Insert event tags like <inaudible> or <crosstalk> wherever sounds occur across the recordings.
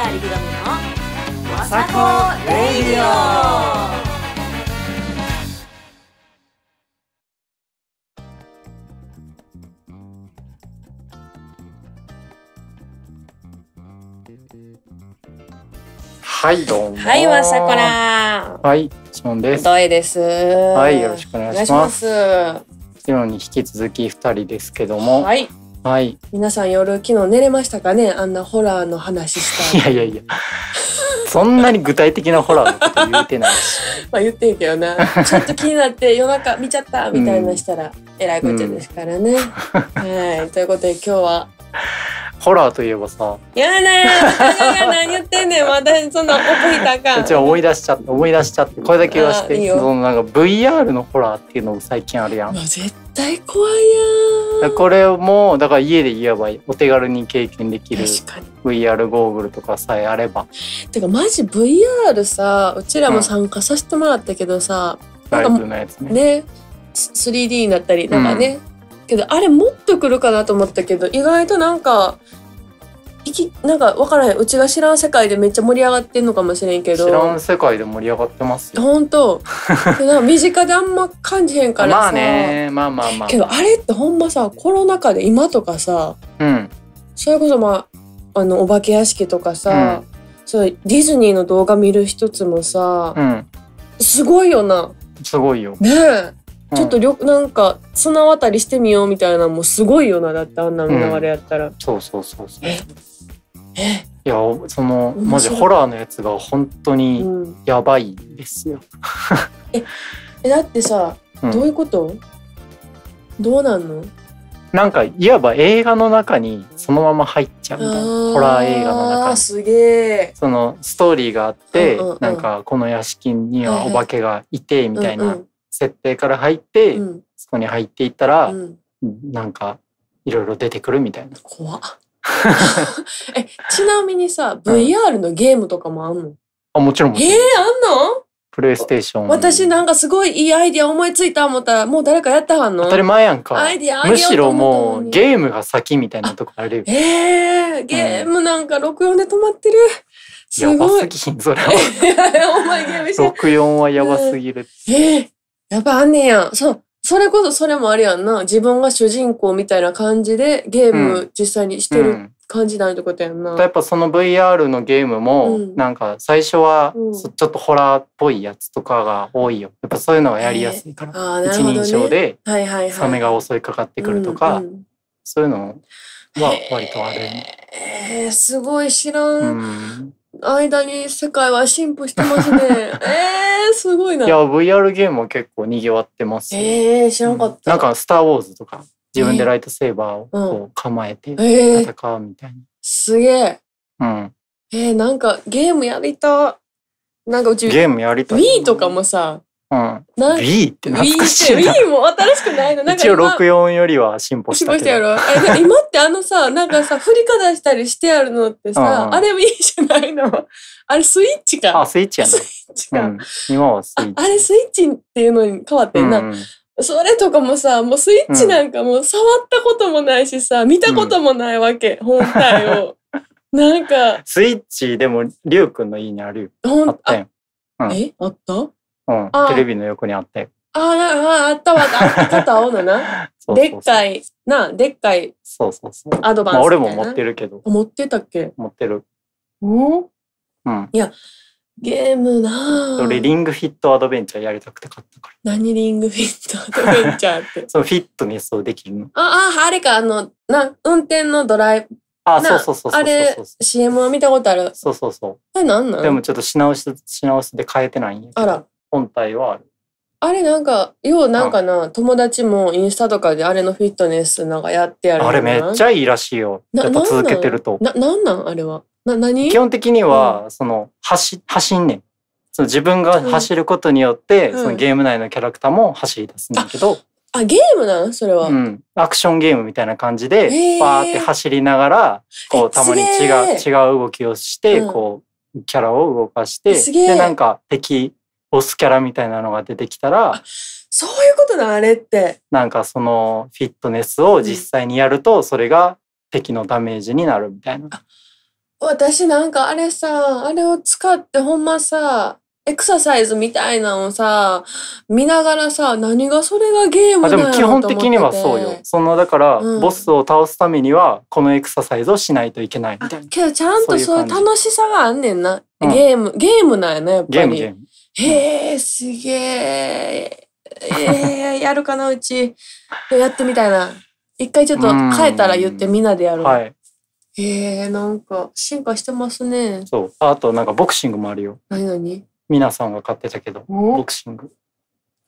川りぐろみのわさこレイディはいどうもはいわさこらはい質問ですどえですはいよろしくお願いしますしますに引き続き二人ですけどもはいはい。皆さん夜昨日寝れましたかねあんなホラーの話した。<laughs> いやいやいや。そんなに具体的なホラーのこと言うてないし。<laughs> まあ言ってんけどな。<laughs> ちょっと気になって夜中見ちゃったみたいなしたら、えらいことですからね。うん、はい。ということで今日は。ホラーといえばさ。やだよ。何言ってんねん。私そんな覚えたかん。じゃ思い出しちゃ思い出しちゃってこれだけはしていいそのなんか VR のホラーっていうのも最近あるやん。絶対怖いやん。これもだから家で言えばお手軽に経験できる VR ゴーグルとかさえあれば。てかマジ VR さうちらも参加させてもらったけどさ、うん、なんかねね 3D になったりなんかね、うん、けどあれもっとくるかなと思ったけど意外となんかいきなんか分からへんうちが知らん世界でめっちゃ盛り上がってんのかもしれんけど知らん世界で盛り上がってますよ本当 <laughs> なんか身近であんま感じへんからさまあねまあまあまあけどあれってほんまさコロナ禍で今とかさ、うん、それこそまああのお化け屋敷とかさ、うん、そうディズニーの動画見る一つもさ、うん、すごいよなすごいよねえちょっとりょなんか綱渡りしてみようみたいなのもすごいよなだってあんな流れやったら、うん、そうそうそうそうえいやそのマジホラーのやつが本当にやばいですよ。うん、えだってさ、うん、どういうことどうなんのなんかいわば映画の中にそのまま入っちゃうみたいなホラー映画の中にすげそのストーリーがあって、うんうん、なんかこの屋敷にはお化けがいてみたいな設定から入って、そこに入っていったら、うん、なんかいろいろ出てくるみたいな。怖っ <laughs> え、ちなみにさ、VR のゲームとかもあんの、あ、もちろんちえろんー、あんのプレイステーション。私なんかすごいいいアイディア思いついた思ったら、もう誰かやったはんの当たり前やんか。アイディアむしろもうゲームが先みたいなとこあるよ。えー、ゲームなんか64で止まってる。すやばごい。すぎひん、それは。<laughs> お前ゲームして64はやばすぎる。えー、やっぱあんねや。そう。それこそそれもあれやんな。自分が主人公みたいな感じでゲーム実際にしてる感じなんってことやんな。やっぱその VR のゲームも、なんか最初はちょっとホラーっぽいやつとかが多いよ。やっぱそういうのはやりやすいから。一人称でサメが襲いかかってくるとか、そういうのは割とある。えー、すごい知らん。間に世界は進歩してますね。<laughs> えー、すごいな。いや、VR ゲームは結構賑わってます。えー、知らなかった。うん、なんか、スター・ウォーズとか、自分でライトセーバーをこう構えて戦うみたいな。えー、すげえ。うん。えー、なんか、ゲームやりた。なんかうち、ゲームやりたい。Wii とかもさ、うん。Wii って懐かしいな。Wii も新しくないの。なんか一応64よりは進歩したけど。進歩したやろ。<laughs> 今ってあのさ、なんかさ、振りかざしたりしてあるのってさ、うん、あれもいいじゃないの。<laughs> あれスイッチか。あ、スイッチやね。スイッチか。うん、今はスイッチあ。あれスイッチっていうのに変わってんな。うんそれとかもさ、もうスイッチなんかもう触ったこともないしさ、うん、見たこともないわけ、うん、本体を。<laughs> なんか。スイッチでも、りゅうくんの家にあるよ。ほんあったうん、えあったうん、テレビの横にあったよ。ああ、あったわ、あった青だ <laughs> な。でっかい、な、でっかい。そうそうそう。アドバンス。俺も持ってるけど。持ってたっけ持ってる。うんうん。いや、ゲームな俺、リングフィットアドベンチャーやりたくて買ったから。何リングフィットアドベンチャーって。<laughs> そう、フィットネスをできるの。ああ、あれか、あの、な、運転のドライブ。あ、そうそうそうそうあれ、CM は見たことある。そうそうそう。え、なんなんでもちょっと品薄、品薄で変えてないんや。あら。本体はある。あれなんか、ようなんかな、友達もインスタとかであれのフィットネスなんかやってやるあれめっちゃいいらしいよ。やっぱ続けてると。な、なんなんあれは。な、何基本的には、その、走、走んねん。その自分が走ることによって、うん、そのゲーム内のキャラクターも走り出すんだけど。あ、ゲームなんそれは、うん。アクションゲームみたいな感じで、バーって走りながら、こう、たまに違う、違う動きをして、こう、キャラを動かして、で、なんか敵オスキャラみたいなのが出てきたらそういうことだあれってなんかそのフィットネスを実際にやるとそれが敵のダメージになるみたいな。私なんかあれさあれを使ってほんまさエクササイズみたいなのをさ見ながらさ何がそれがゲームなのでも基本的にはそうよそのだから、うん、ボスを倒すためにはこのエクササイズをしないといけないみたいなけどちゃんとそういう楽しさがあんねんな、うん、ゲームゲームなんやねやっぱりゲームゲームへえ、すげえ、えー、<laughs> やるかな、うち。やってみたいな。一回ちょっと変えたら言ってみんなでやる。はい。えなんか進化してますね。そう。あとなんかボクシングもあるよ。何何皆さんが買ってたけど、ボクシング。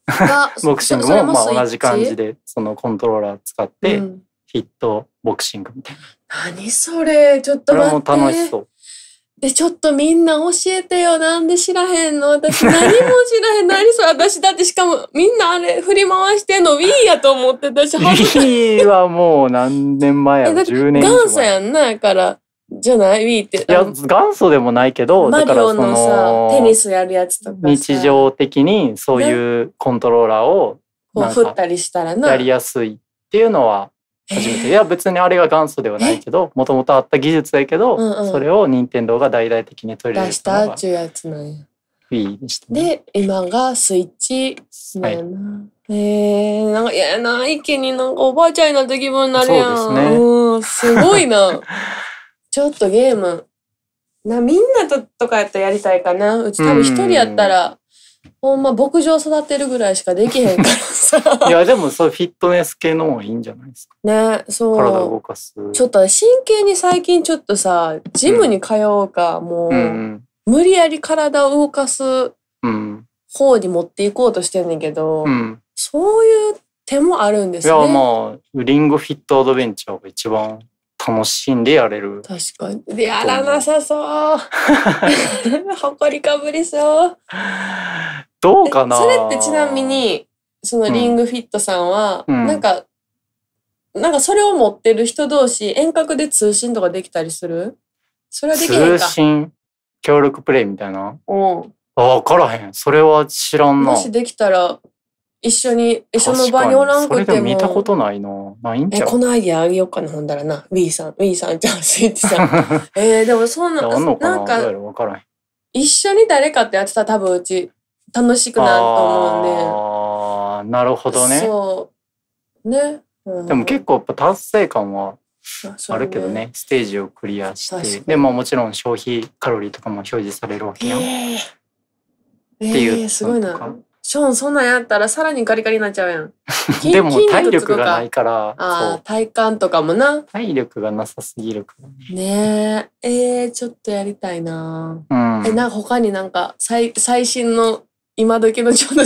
<laughs> ボクシングもまあ同じ感じで、そのコントローラー使って、ヒットボクシングみたいな。何それちょっと待って。これも楽しそう。で、ちょっとみんな教えてよ。なんで知らへんの私何も知らへん。何それ私だってしかもみんなあれ振り回してんの Wii やと思ってたし。Wii <laughs> はもう何年前やろ ?10 年元祖やんな、やから。じゃない ?Wii って。いや、元祖でもないけど、マリオのさ、テニスやるやつとか。日常的にそういうコントローラーを、こう振ったりしたらな。やりやすいっていうのは初めて、えー、いや別にあれが元祖ではないけどもともとあった技術やけど、うんうん、それを任天堂が大々的に取り入れたのが出したっちゅうやつなんや。でした、ね、で今がスイッチなんやな。はい、えー、なんかいやな一気になんかおばあちゃんになった気分になるやん。そうですね、うん、すごいな。<laughs> ちょっとゲームなみんなととかやったらやりたいかなうち多分一人やったらほんま牧場育てるぐらいしかできへんからさ。<laughs> いや、でもそうフィットネス系のもいいんじゃないですか。ね、そう。体動かす。ちょっと真剣に最近ちょっとさ、ジムに通うか、うん、もう、うん、無理やり体を動かす方に持っていこうとしてんねんけど、うん、そういう手もあるんですね。いや、まあ、リンゴフィットアドベンチャーが一番楽しんでやれる。確かに。で、やらなさそう。<laughs> 誇りかぶりそう。どうかなそれってちなみに、そのリングフィットさんは、うんなんか、なんかそれを持ってる人同士遠隔で通信とかできたりするそれはできないか。通信協力プレイみたいな。うん。あ、わからへん。それは知らんな。もしできたら、一緒に、一緒の場におらんくても。それで見たことないな。ないんちゃうえ、このアイディアあげようかな、ほんだらな。ウィーさん、ウィーさん、じゃあ、スイッチさん。<laughs> えー、でもそんな、んなんか、一緒に誰かってやってた多分うち、楽しくなると思うんで。ああ、なるほどね。そう。ね。うん、でも結構やっぱ達成感はあるけどね、ね、ステージをクリアしてでももちろん消費カロリーとかも表示されるわけよ。えー、っていう、えー、すごいな。ショーンそんなんやったらさらにカリカリになっちゃうやん。<laughs> でも体力がないから。あ体幹とかもな。体力がなさすぎるからね。ねえ。えー、ちょっとやりたいな。うん、え、なんか他になんか最最新の今時の情報を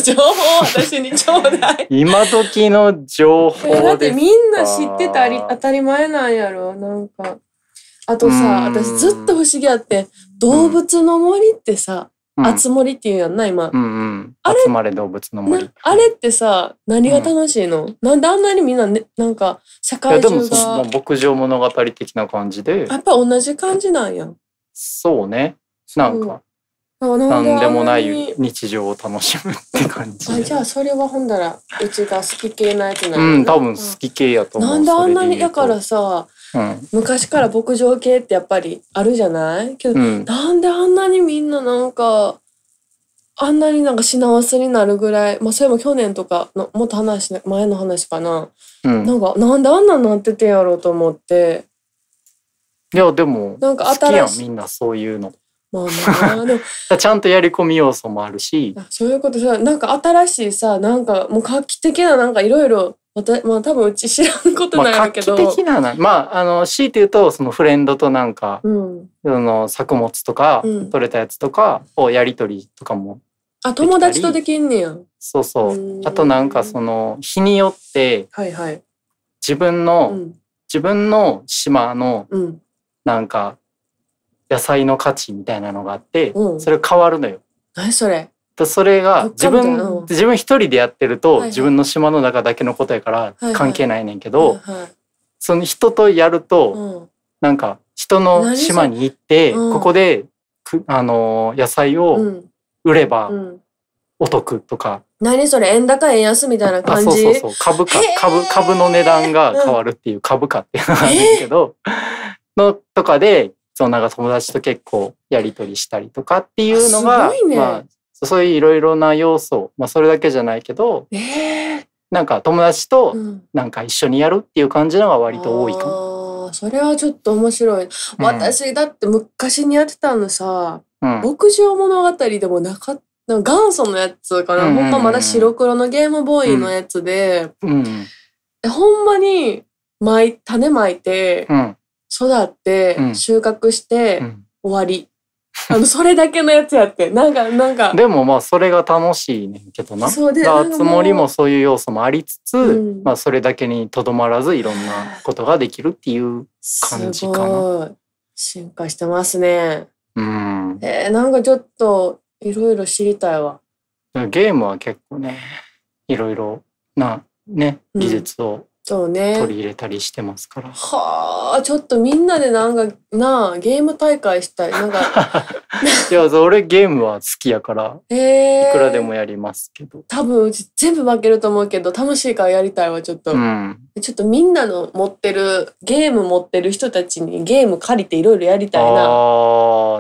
私にちょうだい <laughs> 今時の情報ですかだってみんな知ってたり当たり前なんやろなんかあとさ私ずっと不思議やって動物の森ってさ、うん、集まりっていうやんな今、うんうん、あれ集まれ動物の森あれってさ何が楽しいの、うん、なんであんなにみんな、ね、なんか社会中が牧場物語的な感じでやっぱ同じ感じなんやそうねなんか、なんでもない日常を楽しむって感じ。あじゃあそれはほんだらうちが好き系なやつなの。うん多分好き系やと思う。なんであんなにだからさ、うん、昔から牧場系ってやっぱりあるじゃないけど、うん、なんであんなにみんななんかあんなになんか品薄になるぐらい、まあ、それも去年とかのもっと話、前の話かな、うん、なんかなんであんなになっててんやろうと思って。いやでもなんかん、みんなそういうの。まあ、まあ、でも <laughs> ちゃんとやり込み要素もあるしそういうことさなんか新しいさなんかもう画期的ななんかいろいろままあ多分うち知らんことないけど、まあ、画期的なまああの強いて言うとそのフレンドとなんか、うん、その作物とか、うん、取れたやつとかをやり取りとかもあ友達とできんねやそうそうあとなんかその日によって、はいはい、自分の、うん、自分の島のなんか野菜の価値みたいなのがあって、うん、それ変わるのよ。何それそれが自分自分一人でやってると、自分の島の中だけのことやから関係ないねんけど、その人とやると、なんか人の島に行って、ここであの野菜を売ればお得とか、何それ円高円安みたいな感じそうそうそう株価株株の値段が変わるっていう株価っていうのがあるけど、のとかでそのなんか友達と結構やり取りしたりとかっていうのが、ね、まあ、そういういろいろな要素、まあ、それだけじゃないけど、えー、なんか友達となんか一緒にやるっていう感じのが割と多いかも。それはちょっと面白い、私だって昔にやってたのさ、うん、牧場物語でもなかった元祖のやつから、ほんままだ白黒のゲームボーイのやつで、うん、うん、ほんまに種まいて、うん、育って収穫して終わり、あのそれだけのやつやって <laughs> なんかなんかでもまあそれが楽しいねんけどなそうでつりもそういう要素もありつつ、うん、まあ、それだけにとどまらずいろんなことができるっていう感じかな進化してますねうんえー、なんかちょっといろいろ知りたいわゲームは結構ねいろいろなね技術をそうね取り入れたりしてますからはあちょっとみんなでなんかなあゲーム大会したいなんか <laughs> いや俺ゲームは好きやから、えー、いくらでもやりますけど多分うち全部負けると思うけど楽しいからやりたいわちょっと、うん、ちょっとみんなの持ってるゲーム持ってる人たちにゲーム借りていろいろやりたいなあ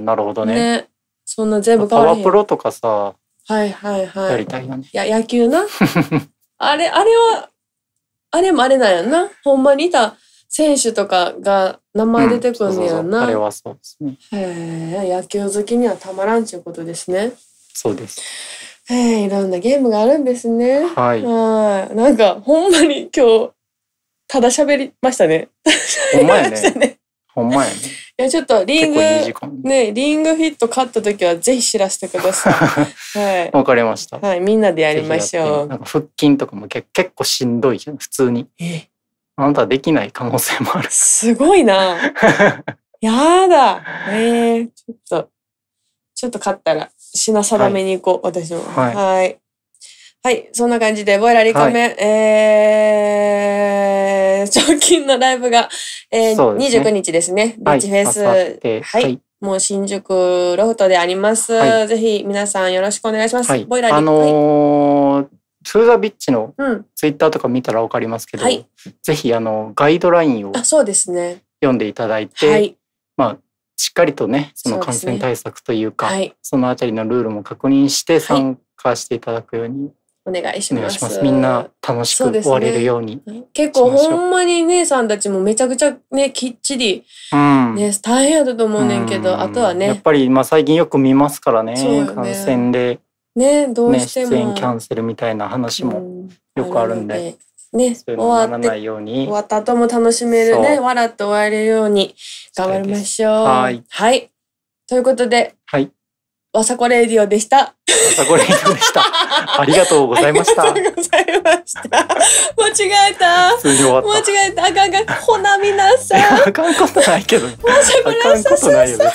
なるほどね、ね、そんな全部パワープロとかさはいはいはいやりたいよねや野球な <laughs> あれあれはあれもあれなんやな。ほんまにいた選手とかが名前出てくんねやんな。あれはそうですね。へえ、野球好きにはたまらんちゅうことですね。そうです。へえ、いろんなゲームがあるんですね。はい。はい。なんか、ほんまに今日、ただ喋りましたね。ほんまやね。ほんまやね。えちょっとリングねリングフィット買った時はぜひ知らせてください。<laughs> はい。わかりました。はいみんなでやりましょう。なんか腹筋とかもけ結構しんどいじゃん普通に。えあなたできない可能性もある。すごいな。<laughs> やだ。えー、ちょっとちょっと勝ったら品定めに行こう、はい、私も。はい。はいはい、そんな感じで、ボイラリコメ、はい、え直近のライブが、えーね、29日ですね。ビーチフェス。はい。はいはい、もう新宿ロフトであります、はい。ぜひ皆さんよろしくお願いします。はい、ボイラーあのートゥーザビッチのツイッターとか見たらわかりますけど、うんはい、ぜひあのガイドラインをそうです、ね、読んでいただいて、はい、まあしっかりとねその感染対策というかそ、ねはい、そのあたりのルールも確認して参加していただくようにお願いします。ますみんな楽しく終われるように、ね、結構ほんまに姉さんたちもめちゃくちゃね、きっちり、うん、ね、大変やったと思うねんけど、うん、あとはね。やっぱり、まあ最近よく見ますからね、ね感染で。ね、どうしても、ね、出演キャンセルみたいな話もよくあるんで。うん、ね、終わって終わった後も楽しめるね笑って終われるように頑張りましょう。うはい、はい、ということで、はい、わさこレディオでした。わさこレディオでした。<laughs> ありがとうございました。ありがとうございました。<laughs> 間違えた。通常間違えた。あかんが、ほなみなさん。あかんことないけど。わさこらさささ間違えた。